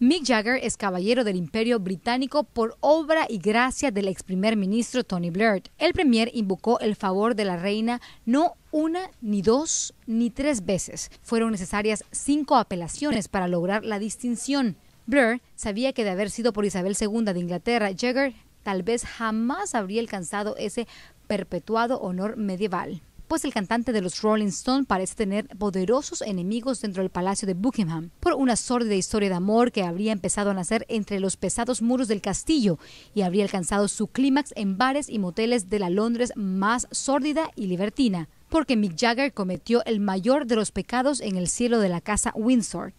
Mick Jagger es caballero del Imperio Británico por obra y gracia del ex primer ministro Tony Blair. El premier invocó el favor de la reina no una, ni dos, ni tres veces. Fueron necesarias cinco apelaciones para lograr la distinción. Blair sabía que de haber sido por Isabel II de Inglaterra, Jagger tal vez jamás habría alcanzado ese perpetuado honor medieval pues el cantante de los Rolling Stones parece tener poderosos enemigos dentro del Palacio de Buckingham por una sórdida historia de amor que habría empezado a nacer entre los pesados muros del castillo y habría alcanzado su clímax en bares y moteles de la Londres más sórdida y libertina, porque Mick Jagger cometió el mayor de los pecados en el cielo de la casa Windsor.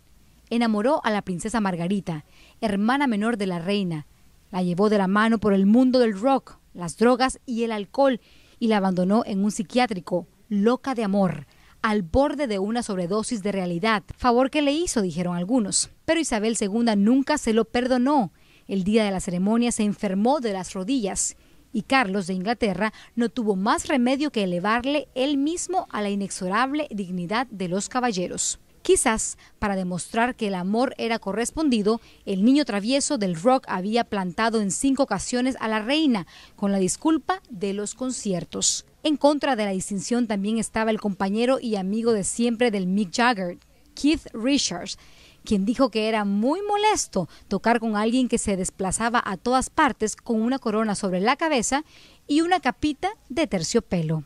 Enamoró a la princesa Margarita, hermana menor de la reina, la llevó de la mano por el mundo del rock, las drogas y el alcohol, y la abandonó en un psiquiátrico, loca de amor, al borde de una sobredosis de realidad, favor que le hizo, dijeron algunos. Pero Isabel II nunca se lo perdonó. El día de la ceremonia se enfermó de las rodillas y Carlos de Inglaterra no tuvo más remedio que elevarle él mismo a la inexorable dignidad de los caballeros. Quizás para demostrar que el amor era correspondido, el niño travieso del rock había plantado en cinco ocasiones a la reina con la disculpa de los conciertos. En contra de la distinción también estaba el compañero y amigo de siempre del Mick Jagger, Keith Richards, quien dijo que era muy molesto tocar con alguien que se desplazaba a todas partes con una corona sobre la cabeza y una capita de terciopelo.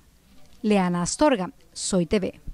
Leana Astorga, Soy TV.